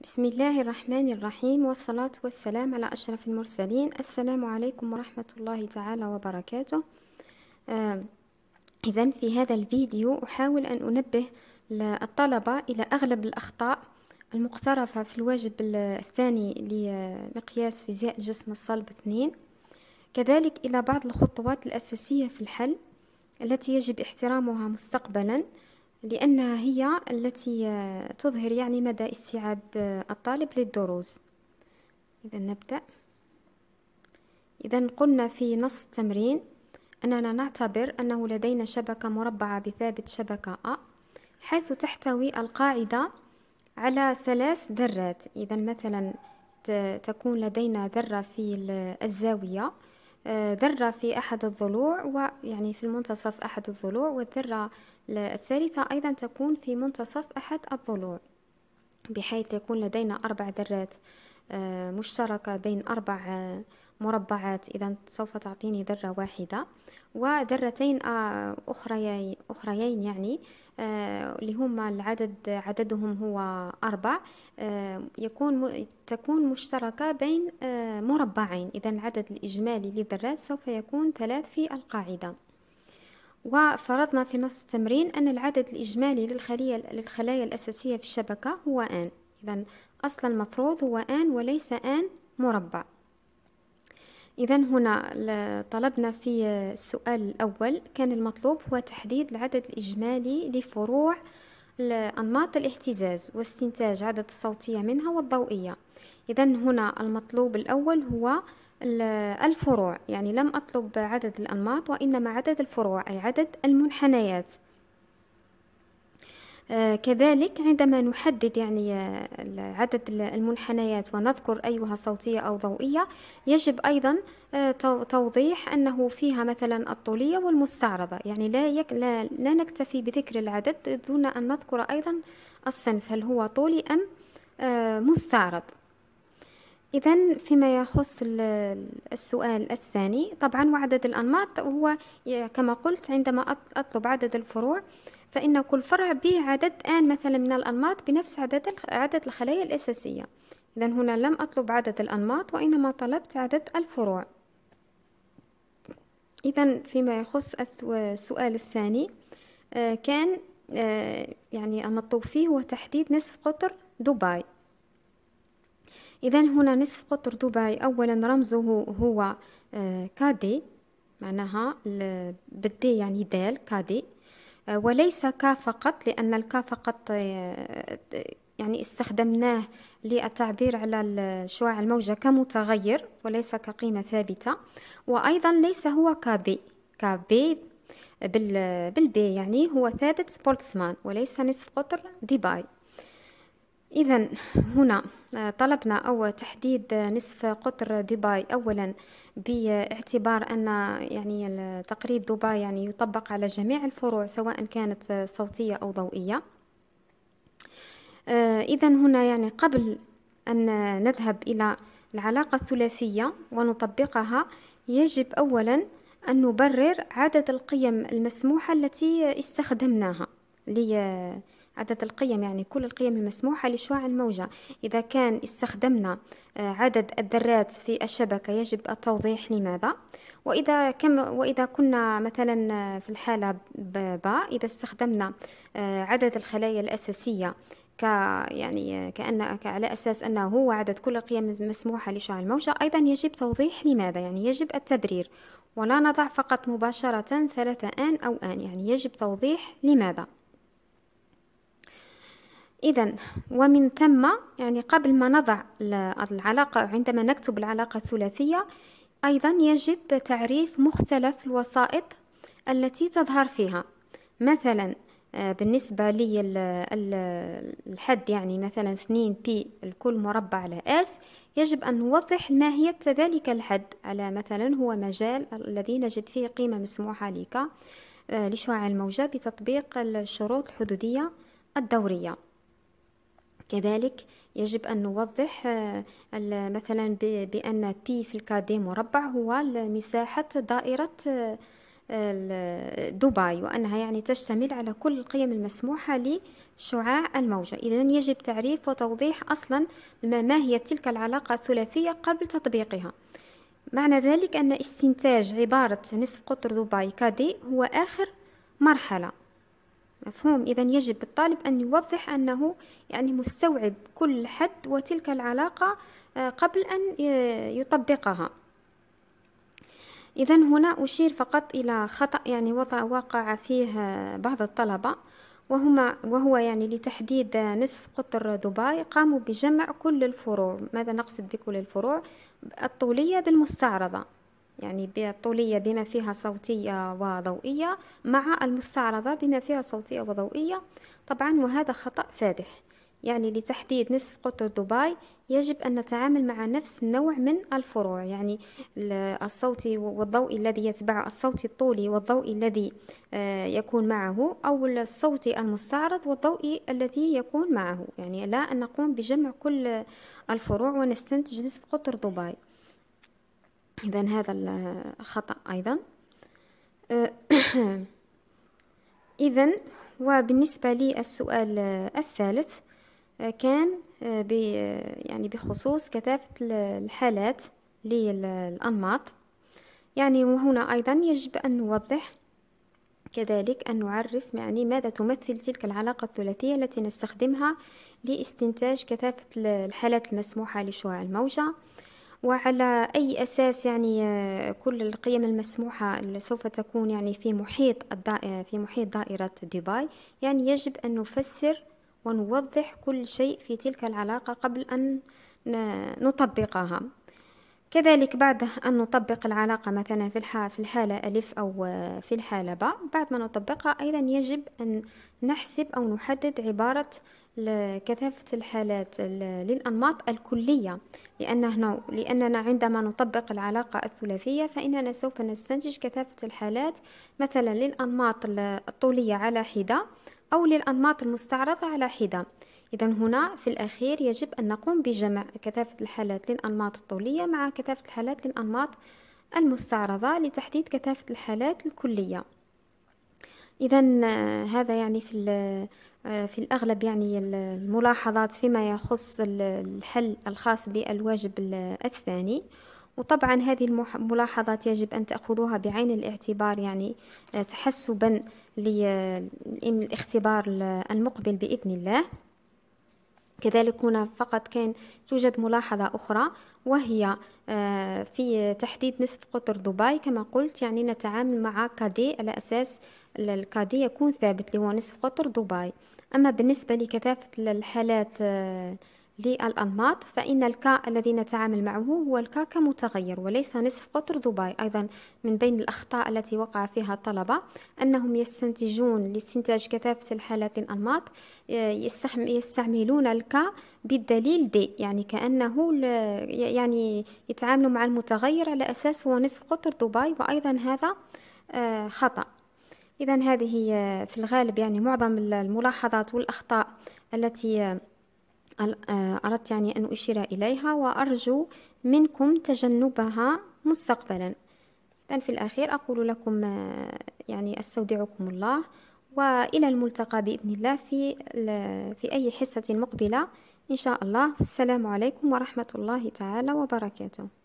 بسم الله الرحمن الرحيم والصلاة والسلام على أشرف المرسلين السلام عليكم ورحمة الله تعالى وبركاته آه إذا في هذا الفيديو أحاول أن أنبه الطلبة إلى أغلب الأخطاء المقترفة في الواجب الثاني لمقياس فيزياء الجسم الصلب اثنين كذلك إلى بعض الخطوات الأساسية في الحل التي يجب احترامها مستقبلا لأنها هي التي آه، تظهر يعني مدى استيعاب آه، الطالب للدروس إذا نبدأ إذا قلنا في نص التمرين أننا نعتبر أنه لدينا شبكة مربعة بثابت شبكة أ حيث تحتوي القاعدة على ثلاث ذرات إذا مثلا تكون لدينا ذرة في الزاوية آه، ذرة في أحد الضلوع ويعني في المنتصف أحد الضلوع والذرة الثالثة أيضا تكون في منتصف أحد الضلوع بحيث يكون لدينا أربع ذرات آه، مشتركة بين أربع آه، مربعات إذا سوف تعطيني ذرة واحدة وذرتين آه، أخري أخريين يعني آه، اللي هما العدد عددهم هو أربع آه، يكون تكون مشتركة بين مربعين إذا العدد الإجمالي للذرات سوف يكون ثلاث في القاعدة وفرضنا في نص التمرين أن العدد الإجمالي للخلية للخلايا الأساسية في الشبكة هو ان إذا أصل المفروض هو ان وليس ان مربع إذا هنا طلبنا في السؤال الأول كان المطلوب هو تحديد العدد الإجمالي لفروع أنماط الاهتزاز واستنتاج عدد الصوتية منها والضوئية إذا هنا المطلوب الأول هو الفروع يعني لم أطلب عدد الأنماط وإنما عدد الفروع أي عدد المنحنيات آه، كذلك عندما نحدد يعني آه، عدد المنحنيات ونذكر أيها صوتية أو ضوئية يجب أيضا آه، توضيح أنه فيها مثلا الطولية والمستعرضة يعني لا, يك لا, لا نكتفي بذكر العدد دون أن نذكر أيضا الصنف هل هو طولي أم مستعرض إذا فيما يخص السؤال الثاني طبعا وعدد الأنماط هو كما قلت عندما أطلب عدد الفروع فإن كل فرع به عدد آن مثلا من الأنماط بنفس عدد عدد الخلايا الأساسية إذا هنا لم أطلب عدد الأنماط وإنما طلبت عدد الفروع إذا فيما يخص السؤال الثاني آه، كان آه، يعني المطلوب فيه هو تحديد نصف قطر دبي إذا هنا نصف قطر دبي أولا رمزه هو آه، كادي معناها بالدي يعني دال كادي وليس كا فقط لأن الكا فقط آه، يعني استخدمناه للتعبير على شعاع الموجة كمتغير وليس كقيمة ثابتة وأيضا ليس هو كبي كبي بالبي يعني هو ثابت بولتسمان وليس نصف قطر ديباي إذا هنا آه، طلبنا أو تحديد نصف قطر دبي أولا باعتبار أن يعني تقريب دبي يعني يطبق على جميع الفروع سواء كانت صوتية أو ضوئية آه، إذا هنا يعني قبل أن نذهب إلى العلاقة الثلاثية ونطبقها يجب أولا أن نبرر عدد القيم المسموحة التي استخدمناها لي عدد القيم يعني كل القيم المسموحة لشعاع الموجة إذا كان استخدمنا آه، عدد الذرات في الشبكة يجب التوضيح لماذا وإذا كم وإذا كنا مثلا آه، في الحالة باء إذا استخدمنا آه، عدد الخلايا الأساسية ك يعني كأن على أساس أنه هو عدد كل القيم المسموحة لشعاع الموجة أيضا يجب توضيح لماذا يعني يجب التبرير ولا نضع فقط مباشرة ثلاثة آن أو آن يعني يجب توضيح لماذا إذا ومن ثم يعني قبل ما نضع العلاقة عندما نكتب العلاقة الثلاثية أيضا يجب تعريف مختلف الوسائط التي تظهر فيها مثلا آه، بالنسبة لي الحد يعني مثلا 2 بي الكل مربع على اس يجب أن نوضح ماهية ذلك الحد على مثلا هو مجال الذي نجد فيه قيمة مسموحة لك آه، لشعاع الموجة بتطبيق الشروط الحدودية الدورية كذلك يجب أن نوضح آه، مثلا بأن بي في الكادي مربع هو مساحة دائرة آه، دبي وأنها يعني تشتمل على كل القيم المسموحة لشعاع الموجة إذا يجب تعريف وتوضيح أصلا ما هي تلك العلاقة الثلاثية قبل تطبيقها معنى ذلك أن استنتاج عبارة نصف قطر دبي كادي هو آخر مرحلة مفهوم إذا يجب الطالب أن يوضح أنه يعني مستوعب كل حد وتلك العلاقة آه، قبل أن آه، يطبقها إذا هنا أشير فقط إلى خطأ يعني وضع وقع فيه آه، بعض الطلبة وهما وهو يعني لتحديد نصف قطر دبي قاموا بجمع كل الفروع ماذا نقصد بكل الفروع الطولية بالمستعرضة يعني بطولية بما فيها صوتية وضوئية مع المستعرضة بما فيها صوتية وضوئية طبعا وهذا خطأ فادح يعني لتحديد نصف قطر دبي يجب أن نتعامل مع نفس النوع من الفروع يعني الصوتي والضوء الذي يتبع الصوتي الطولي والضوء الذي آه، يكون معه أو الصوتي المستعرض والضوء الذي يكون معه يعني لا أن نقوم بجمع كل الفروع ونستنتج نصف قطر دبي إذا هذا الخطأ أيضا إذا وبالنسبة للسؤال الثالث كان يعني بخصوص كثافة الحالات للأنماط يعني وهنا أيضا يجب أن نوضح كذلك أن نعرف يعني ماذا تمثل تلك العلاقة الثلاثية التي نستخدمها لاستنتاج كثافة الحالات المسموحة لشعاع الموجة وعلى أي أساس يعني آه، كل القيم المسموحة اللي سوف تكون يعني في محيط في محيط دائرة دبي يعني يجب أن نفسر ونوضح كل شيء في تلك العلاقة قبل أن نطبقها كذلك بعد أن نطبق العلاقة مثلا في الحالة ألف أو آه، في الحالة باء بعد ما نطبقها أيضا يجب أن نحسب أو نحدد عبارة كثافة الحالات للأنماط الكلية لأنه لأننا عندما نطبق العلاقة الثلاثية فإننا سوف نستنتج كثافة الحالات مثلا للأنماط الطولية على حدة أو للأنماط المستعرضة على حدة إذا هنا في الأخير يجب أن نقوم بجمع كثافة الحالات للأنماط الطولية مع كثافة الحالات للأنماط المستعرضة لتحديد كثافة الحالات الكلية إذا آه، هذا يعني في آه، في الأغلب يعني الملاحظات فيما يخص الحل الخاص بالواجب الثاني وطبعا هذه الملاحظات يجب أن تأخذوها بعين الاعتبار يعني آه، تحسبا للاختبار المقبل بإذن الله كذلك هنا فقط كان توجد ملاحظة أخرى وهي آه، في تحديد نصف قطر دبي كما قلت يعني نتعامل مع كادي على أساس القاضي يكون ثابت اللي هو نصف قطر دبي أما بالنسبة لكثافة الحالات آه، للأنماط فإن الكا الذي نتعامل معه هو الكا كمتغير وليس نصف قطر دبي أيضا من بين الأخطاء التي وقع فيها الطلبة أنهم يستنتجون لاستنتاج كثافة الحالات الأنماط آه، يستعملون الكا بالدليل دي يعني كأنه يعني يتعاملوا مع المتغير على أساس هو نصف قطر دبي وأيضا هذا آه، خطأ إذا هذه هي في الغالب يعني معظم الملاحظات والأخطاء التي آه، أردت يعني أن أشير إليها وأرجو منكم تجنبها مستقبلا إذا في الأخير أقول لكم آه، يعني أستودعكم الله وإلى الملتقى بإذن الله في, في أي حصة مقبلة إن شاء الله والسلام عليكم ورحمة الله تعالى وبركاته